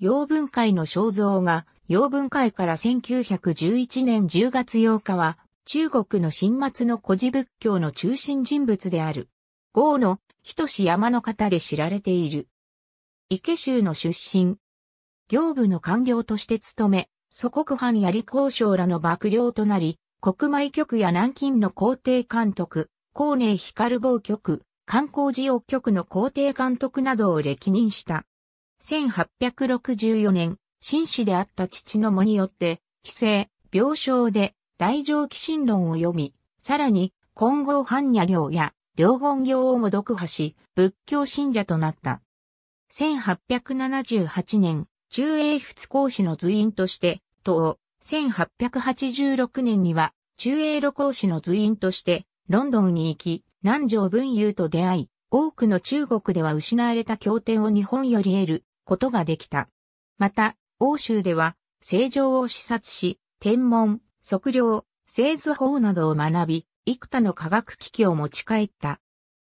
洋文会の肖像が、洋文会から1911年10月8日は、中国の新末の古事仏教の中心人物である。豪の、し山の方で知られている。池州の出身。行部の官僚として務め、祖国藩槍交渉らの幕僚となり、国米局や南京の皇帝監督、高寧光防局、観光事業局の皇帝監督などを歴任した。1864年、紳士であった父の母によって、帰省、病床で大乗寄進論を読み、さらに、金剛般若行や両言行をも読破し、仏教信者となった。1878年、中英仏講師の随員として、と、1886年には、中英路講師の随員として、ロンドンに行き、南条文雄と出会い、多くの中国では失われた経典を日本より得ることができた。また、欧州では、正常を視察し、天文、測量、製図法などを学び、幾多の科学機器を持ち帰った。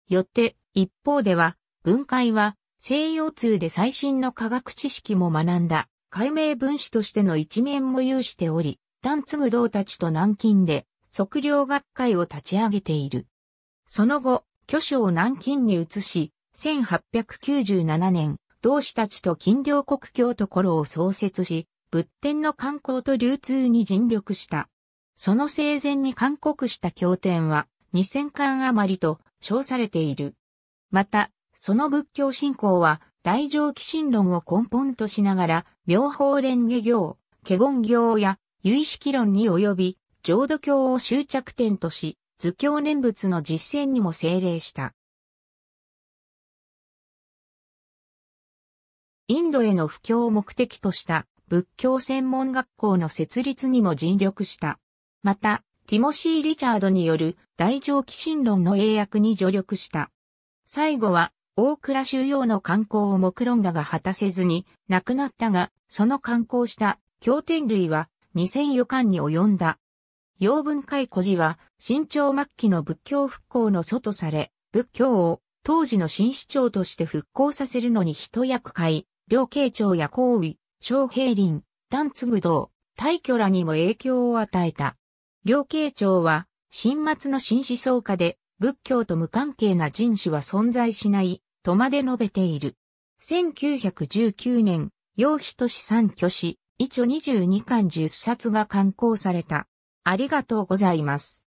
よって、一方では、分解は、西洋通で最新の科学知識も学んだ、解明分子としての一面も有しており、丹継道たちと南京で、測量学会を立ち上げている。その後、巨匠を南京に移し、1897年、同志たちと金陵国境ところを創設し、仏典の観光と流通に尽力した。その生前に勧告した経典は2000巻余りと称されている。また、その仏教信仰は大乗起信論を根本としながら、妙法蓮華行、華厳行や有意識論に及び、浄土教を終着点とし、図教念仏の実践にも精励した。インドへの布教を目的とした仏教専門学校の設立にも尽力した。また、ティモシー・リチャードによる大乗寄信論の英訳に助力した。最後は、大倉収容の観光を目論だが果たせずに亡くなったが、その観光した経典類は2 0 0余巻に及んだ。養分解古事は、新朝末期の仏教復興の祖とされ、仏教を当時の新市長として復興させるのに一役買い、両慶長や皇位、昌平林、丹次道、大居らにも影響を与えた。両慶長は、新末の新思想家で、仏教と無関係な人種は存在しない、とまで述べている。1919年、陽妃都市三居市、一応22巻10冊が刊行された。ありがとうございます。